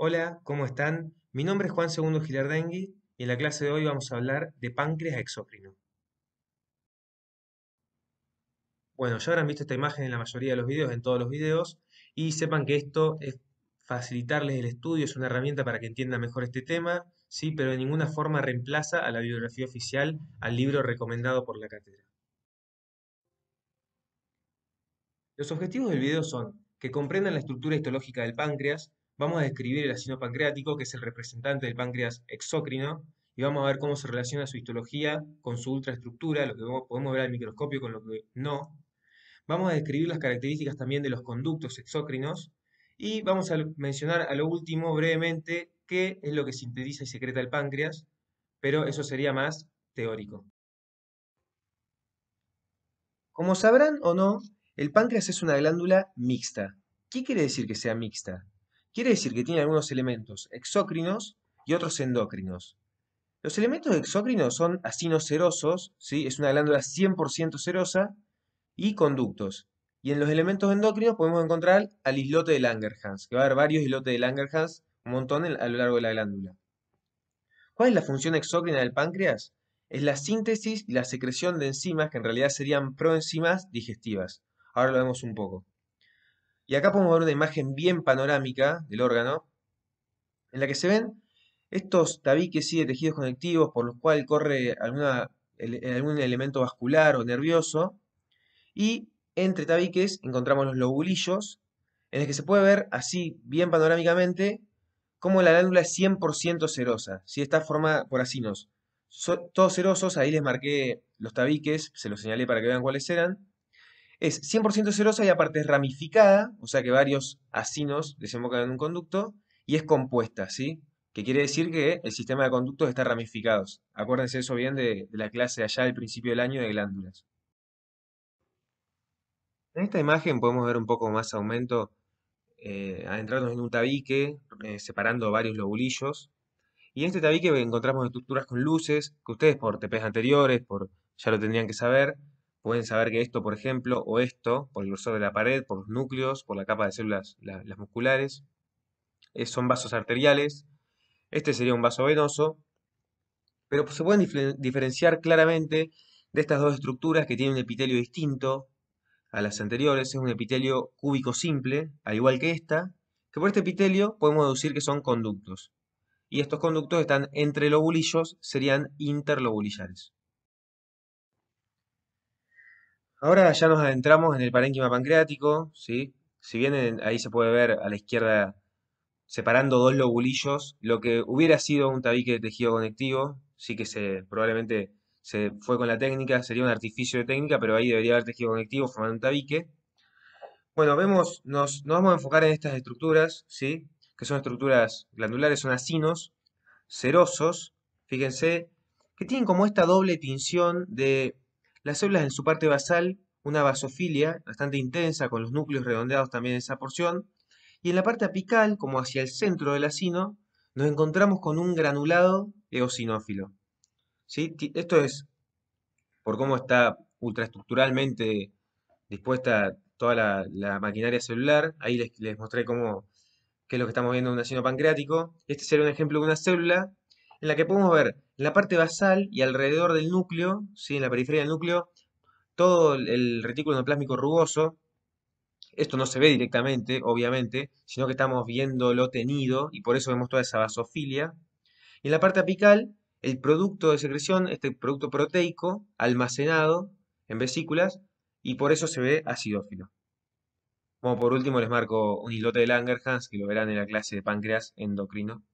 Hola, ¿cómo están? Mi nombre es Juan Segundo Gilardengui y en la clase de hoy vamos a hablar de páncreas exócrino. Bueno, ya habrán visto esta imagen en la mayoría de los videos, en todos los videos, y sepan que esto es facilitarles el estudio, es una herramienta para que entiendan mejor este tema, sí, pero de ninguna forma reemplaza a la biografía oficial, al libro recomendado por la cátedra. Los objetivos del video son que comprendan la estructura histológica del páncreas, vamos a describir el acino pancreático, que es el representante del páncreas exócrino, y vamos a ver cómo se relaciona su histología con su ultraestructura, lo que podemos ver al microscopio con lo que no. Vamos a describir las características también de los conductos exócrinos y vamos a mencionar a lo último brevemente qué es lo que sintetiza y secreta el páncreas, pero eso sería más teórico. Como sabrán o no, el páncreas es una glándula mixta. ¿Qué quiere decir que sea mixta? Quiere decir que tiene algunos elementos exócrinos y otros endócrinos. Los elementos exócrinos son acinos serosos, es una glándula 100% serosa, y conductos. Y en los elementos endócrinos podemos encontrar al islote de Langerhans, que va a haber varios islotes de Langerhans, un montón a lo largo de la glándula. ¿Cuál es la función exócrina del páncreas? Es la síntesis y la secreción de enzimas, que en realidad serían proenzimas digestivas. Ahora lo vemos un poco. Y acá podemos ver una imagen bien panorámica del órgano, en la que se ven estos tabiques y de tejidos conectivos por los cuales corre alguna, algún elemento vascular o nervioso. Y entre tabiques encontramos los lobulillos, en los que se puede ver así, bien panorámicamente, cómo la glándula es 100% serosa. Si Está formada por acinos. son todos serosos, ahí les marqué los tabiques, se los señalé para que vean cuáles eran es 100% cerosa y aparte es ramificada, o sea que varios acinos desembocan en un conducto, y es compuesta, ¿sí? Que quiere decir que el sistema de conductos está ramificado. Acuérdense eso bien de, la clase allá al principio del año de glándulas. En esta imagen podemos ver un poco más aumento, eh, en un tabique, eh, separando varios lobulillos. Y en este tabique encontramos estructuras con luces, que ustedes por TPs anteriores, por ya lo tendrían que saber, Pueden saber que esto, por ejemplo, o esto, por el grosor de la pared, por los núcleos, por la capa de células las musculares, eh, son vasos arteriales. Este sería un vaso venoso. Pero pues, se pueden diferenciar claramente de estas dos estructuras que tienen un epitelio distinto a las anteriores. Es un epitelio cúbico simple, al igual que esta, que por este epitelio podemos deducir que son conductos. Y estos conductos están entre lobulillos, serían interlobulillares. Ahora ya nos adentramos en el parénquima pancreático, Si bien ahí se puede ver a la izquierda separando dos lobulillos, lo que hubiera sido un tabique de tejido conectivo, sí que se probablemente se fue con la técnica, sería un artificio de técnica, pero ahí debería haber tejido conectivo formando un tabique. Bueno, vemos, nos, vamos a enfocar en estas estructuras, ¿sí? Que son estructuras glandulares, son acinos, serosos, fíjense, que tienen como esta doble tinción de las células en su parte basal, una basofilia bastante intensa con los núcleos redondeados también en esa porción. Y en la parte apical, como hacia el centro del acino, nos encontramos con un granulado eosinófilo. ¿Sí? Esto es por cómo está ultraestructuralmente dispuesta toda la, maquinaria celular. Ahí les, mostré cómo, qué es lo que estamos viendo en un acino pancreático. Este sería un ejemplo de una célula en la que podemos ver la parte basal y alrededor del núcleo, ¿sí? en la periferia del núcleo, todo el retículo endoplásmico rugoso. Esto no se ve directamente, obviamente, sino que estamos viendo lo tenido y por eso vemos toda esa vasofilia. Y en la parte apical, el producto de secreción, este producto proteico almacenado en vesículas y por eso se ve acidófilo. Como por último les marco un islote de Langerhans que lo verán en la clase de páncreas endocrino.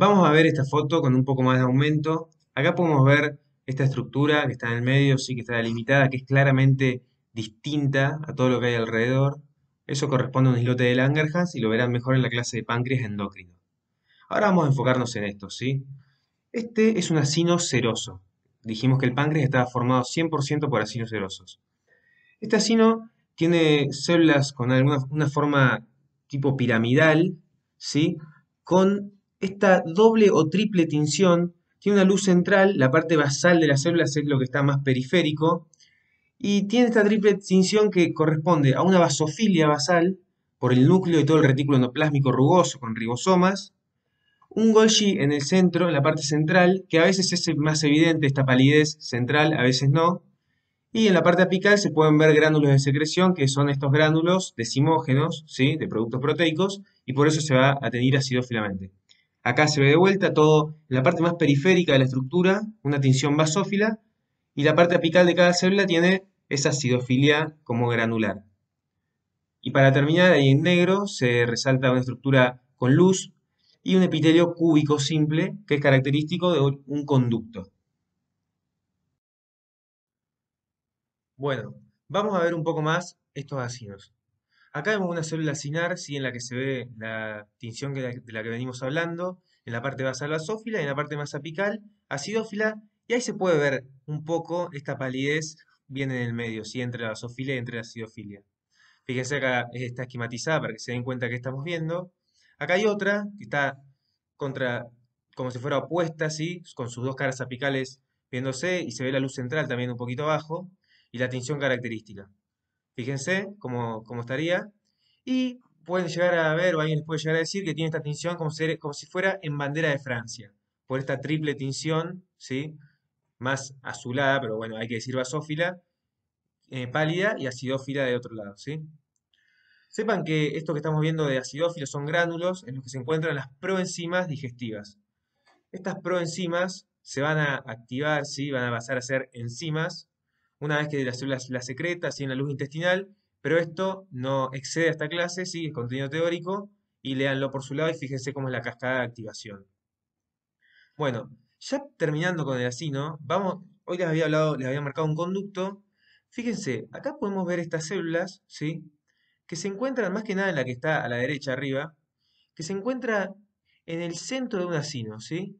Vamos a ver esta foto con un poco más de aumento. Acá podemos ver esta estructura que está en el medio, sí que está delimitada, que es claramente distinta a todo lo que hay alrededor. Eso corresponde a un islote de Langerhans y lo verán mejor en la clase de páncreas endocrino. Ahora vamos a enfocarnos en esto, ¿sí? Este es un acino seroso. Dijimos que el páncreas estaba formado 100% por acinos serosos. Este acino tiene células con una forma tipo piramidal, ¿sí? Con esta doble o triple tinción tiene una luz central, la parte basal de las células es lo que está más periférico, y tiene esta triple tinción que corresponde a una vasofilia basal por el núcleo de todo el retículo endoplásmico rugoso con ribosomas, un Golgi en el centro, en la parte central, que a veces es más evidente esta palidez central, a veces no, y en la parte apical se pueden ver gránulos de secreción, que son estos gránulos decimógenos, ¿sí? de productos proteicos, y por eso se va a tener filamente. Acá se ve de vuelta todo en la parte más periférica de la estructura, una tinción basófila, y la parte apical de cada célula tiene esa acidofilia como granular. Y para terminar, ahí en negro se resalta una estructura con luz y un epitelio cúbico simple que es característico de un conducto. Bueno, vamos a ver un poco más estos ácidos. Acá vemos una célula SINAR, ¿sí? en la que se ve la tinción de la que venimos hablando, en la parte basal basófila y en la parte más apical, acidófila, y ahí se puede ver un poco esta palidez bien en el medio, ¿sí? entre la basofilia y entre la acidofilia. Fíjense acá está esquematizada para que se den cuenta que estamos viendo. Acá hay otra que está contra, como si fuera opuesta, ¿sí? con sus dos caras apicales viéndose y se ve la luz central también un poquito abajo y la tinción característica. Fíjense cómo, estaría. Y pueden llegar a ver, o alguien les puede llegar a decir, que tiene esta tinción como si, fuera en bandera de Francia, por esta triple tinción, ¿sí? más azulada, pero bueno, hay que decir basófila, eh, pálida y acidófila de otro lado. Sepan que esto que estamos viendo de acidófilo son gránulos en los que se encuentran las proenzimas digestivas. Estas proenzimas se van a activar, ¿sí? van a pasar a ser enzimas una vez que las células las secreta, en la luz intestinal, pero esto no excede a esta clase, sigue el contenido teórico y léanlo por su lado y fíjense cómo es la cascada de activación. Bueno, ya terminando con el asino, vamos, hoy les había hablado, había marcado un conducto. Fíjense, acá podemos ver estas células, ¿sí? Que se encuentran más que nada en la que está a la derecha arriba, que se encuentra en el centro de un asino, ¿sí?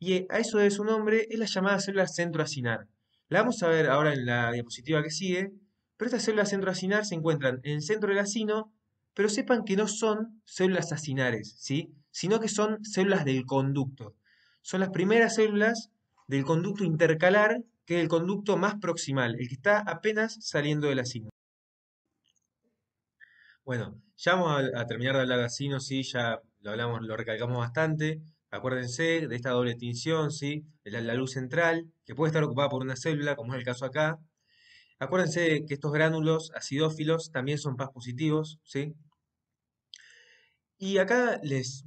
Y a eso debe su nombre es la llamada célula centroacinar. La vamos a ver ahora en la diapositiva que sigue, pero estas células centroacinar se encuentran en el centro del acino, pero sepan que no son células acinares, ¿sí? sino que son células del conducto. Son las primeras células del conducto intercalar, que es el conducto más proximal, el que está apenas saliendo del acino. Bueno, ya vamos a, terminar de hablar de acino, sí, ya lo hablamos, lo recalcamos bastante. Acuérdense de esta doble tinción, ¿sí? La, luz central, que puede estar ocupada por una célula, como es el caso acá. Acuérdense que estos gránulos acidófilos también son PAS positivos, ¿sí? Y acá les,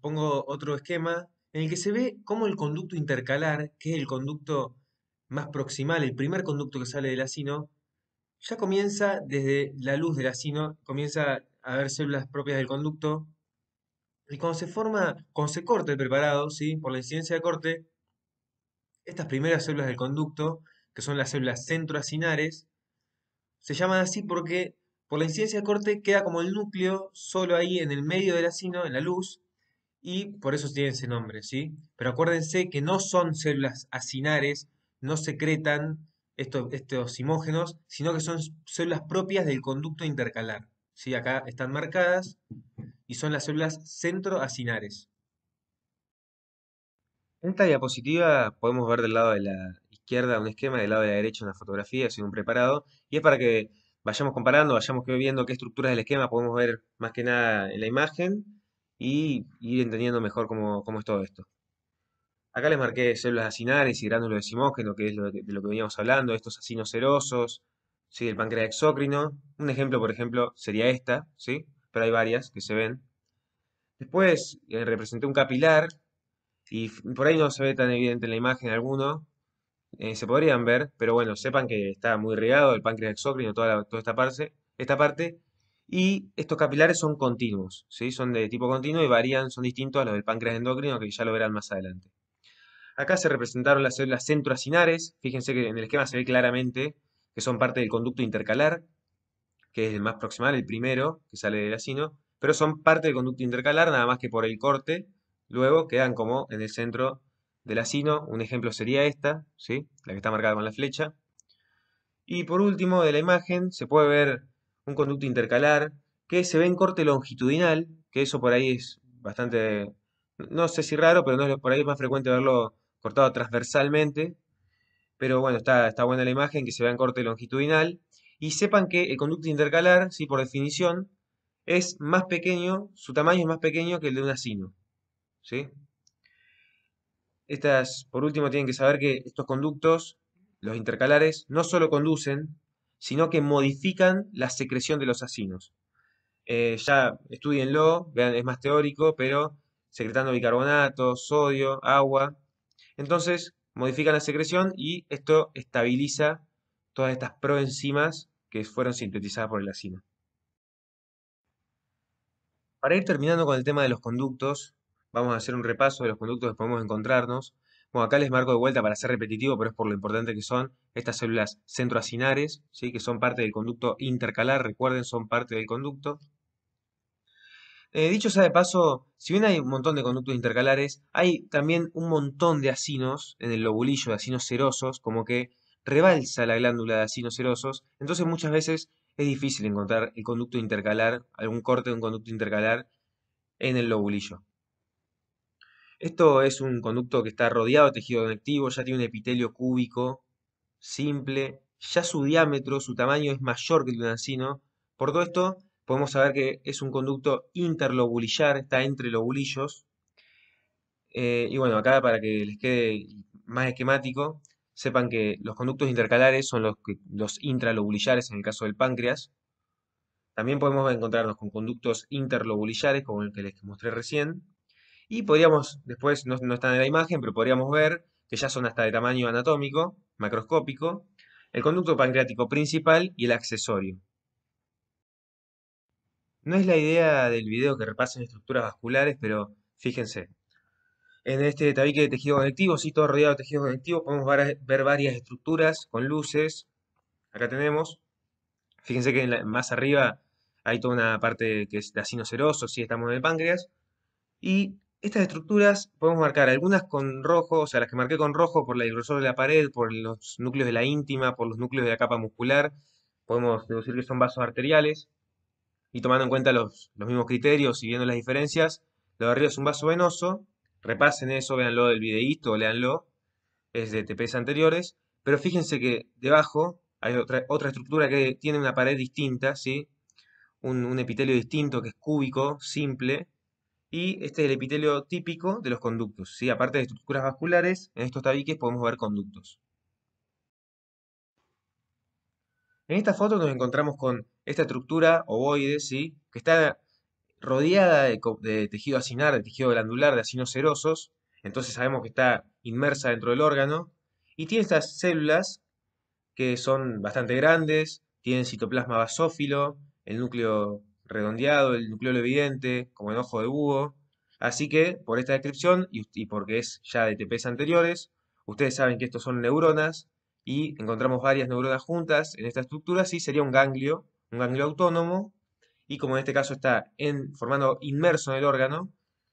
pongo otro esquema en el que se ve cómo el conducto intercalar, que es el conducto más proximal, el primer conducto que sale del acino, ya comienza desde la luz del acino, comienza a haber células propias del conducto, y cuando se forma, cuando se corta el preparado, ¿sí? por la incidencia de corte, estas primeras células del conducto, que son las células centroacinares, se llaman así porque por la incidencia de corte queda como el núcleo solo ahí en el medio del acino, en la luz, y por eso tienen ese nombre, ¿sí? Pero acuérdense que no son células acinares, no secretan estos, estos sino que son células propias del conducto intercalar. ¿sí? Acá están marcadas y son las células centroacinares. En esta diapositiva podemos ver del lado de la izquierda un esquema, del lado de la derecha una fotografía, según un preparado, y es para que vayamos comparando, vayamos viendo qué estructuras del esquema podemos ver más que nada en la imagen y ir entendiendo mejor cómo, es todo esto. Acá les marqué células acinares y gránulos de que es lo de, lo que veníamos hablando, estos acinos serosos, ¿sí? el páncreas exócrino. Un ejemplo, por ejemplo, sería esta, ¿sí? pero hay varias que se ven. Después eh, representé un capilar, y por ahí no se ve tan evidente en la imagen alguno, eh, se podrían ver, pero bueno, sepan que está muy regado el páncreas exócrino, toda, toda esta, parte, esta parte, y estos capilares son continuos, ¿sí? son de tipo continuo y varían, son distintos a los del páncreas endocrino, que ya lo verán más adelante. Acá se representaron las células centroacinares, fíjense que en el esquema se ve claramente que son parte del conducto intercalar, que es el más proximal, el primero que sale del asino, pero son parte del conducto intercalar, nada más que por el corte, luego quedan como en el centro del asino. Un ejemplo sería esta, ¿sí? la que está marcada con la flecha. Y por último, de la imagen se puede ver un conducto intercalar que se ve en corte longitudinal, que eso por ahí es bastante, no sé si raro, pero no por ahí es más frecuente verlo cortado transversalmente. Pero bueno, está, está buena la imagen que se ve en corte longitudinal. Y sepan que el conducto intercalar, sí, por definición, es más pequeño, su tamaño es más pequeño que el de un asino. ¿sí? Estas, por último, tienen que saber que estos conductos, los intercalares, no solo conducen, sino que modifican la secreción de los asinos. Eh, ya estudienlo, vean, es más teórico, pero secretando bicarbonato, sodio, agua. Entonces, modifican la secreción y esto estabiliza todas estas proenzimas que fueron sintetizadas por el acino. Para ir terminando con el tema de los conductos, vamos a hacer un repaso de los conductos que podemos encontrarnos. Bueno, acá les marco de vuelta para ser repetitivo, pero es por lo importante que son estas células centroacinares, ¿sí? que son parte del conducto intercalar, recuerden, son parte del conducto. Eh, dicho sea de paso, si bien hay un montón de conductos intercalares, hay también un montón de acinos en el lobulillo, de acinos serosos, como que rebalsa la glándula de acinos serosos, entonces muchas veces es difícil encontrar el conducto intercalar, algún corte de un conducto intercalar en el lobulillo. Esto es un conducto que está rodeado de tejido conectivo, ya tiene un epitelio cúbico simple, ya su diámetro, su tamaño es mayor que el de un acino. Por todo esto, podemos saber que es un conducto interlobulillar, está entre lobulillos. Eh, y bueno, acá para que les quede más esquemático, Sepan que los conductos intercalares son los, los intralobulillares en el caso del páncreas. También podemos encontrarnos con conductos interlobulillares, como el que les mostré recién. Y podríamos, después no, no están en la imagen, pero podríamos ver que ya son hasta de tamaño anatómico, macroscópico, el conducto pancreático principal y el accesorio. No es la idea del video que repasen estructuras vasculares, pero fíjense, en este tabique de tejido conectivo, sí, todo rodeado de tejido conectivo, podemos ver varias estructuras con luces. Acá tenemos. Fíjense que más arriba hay toda una parte que es de seroso, sí, estamos en el páncreas. Y estas estructuras podemos marcar algunas con rojo, o sea, las que marqué con rojo por la grosor de la pared, por los núcleos de la íntima, por los núcleos de la capa muscular. Podemos deducir que son vasos arteriales. Y tomando en cuenta los, los mismos criterios y viendo las diferencias, lo de arriba es un vaso venoso, repasen eso, véanlo del videíto, léanlo. es de TPS anteriores, pero fíjense que debajo hay otra, estructura que tiene una pared distinta, ¿sí? Un, un, epitelio distinto que es cúbico, simple, y este es el epitelio típico de los conductos, ¿sí? Aparte de estructuras vasculares, en estos tabiques podemos ver conductos. En esta foto nos encontramos con esta estructura ovoide, ¿sí? que está rodeada de, tejido acinar, de tejido glandular, de acinos serosos, entonces sabemos que está inmersa dentro del órgano, y tiene estas células que son bastante grandes, tienen citoplasma basófilo, el núcleo redondeado, el núcleo evidente, como en ojo de búho. Así que, por esta descripción y, porque es ya de TPs anteriores, ustedes saben que estos son neuronas y encontramos varias neuronas juntas en esta estructura, así sería un ganglio, un ganglio autónomo, y como en este caso está formando inmerso en el órgano,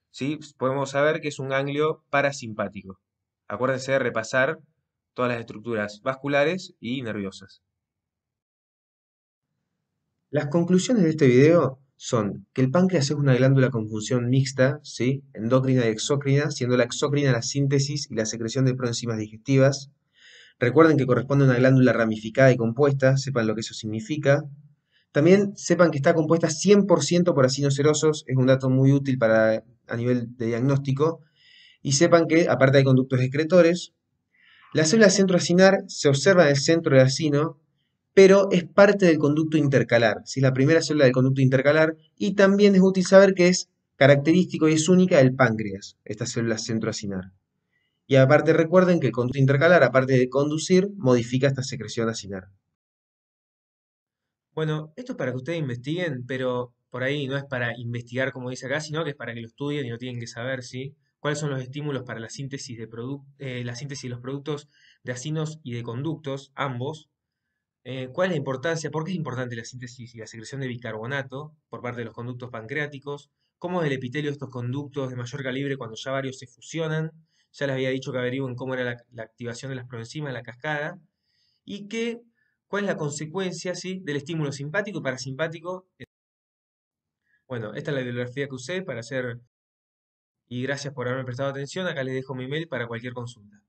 ¿sí? podemos saber que es un ganglio parasimpático. Acuérdense de repasar todas las estructuras vasculares y nerviosas. Las conclusiones de este video son que el páncreas es una glándula con función mixta, ¿sí? endocrina y exócrina, siendo la exócrina la síntesis y la secreción de proenzimas digestivas. Recuerden que corresponde a una glándula ramificada y compuesta, sepan lo que eso significa. También sepan que está compuesta 100% por acinos cerosos, es un dato muy útil para, a nivel de diagnóstico. Y sepan que, aparte de conductos excretores, la célula centroacinar se observa en el centro del acino, pero es parte del conducto intercalar, es la primera célula del conducto intercalar, y también es útil saber que es característico y es única del páncreas, esta célula centroacinar. Y aparte recuerden que el conducto intercalar, aparte de conducir, modifica esta secreción acinar. Bueno, esto es para que ustedes investiguen, pero por ahí no es para investigar como dice acá, sino que es para que lo estudien y lo tienen que saber, ¿sí? ¿Cuáles son los estímulos para la síntesis de, eh, la síntesis los productos de acinos y de conductos, ambos? Eh, ¿Cuál es la importancia? ¿Por qué es importante la síntesis y la secreción de bicarbonato por parte de los conductos pancreáticos? ¿Cómo es el epitelio de estos conductos de mayor calibre cuando ya varios se fusionan? Ya les había dicho que averigüen cómo era la, activación de las proenzimas, la cascada. Y que cuál es la consecuencia ¿sí? del estímulo simpático y parasimpático. Bueno, esta es la bibliografía que usé para hacer... Y gracias por haberme prestado atención. Acá les dejo mi email para cualquier consulta.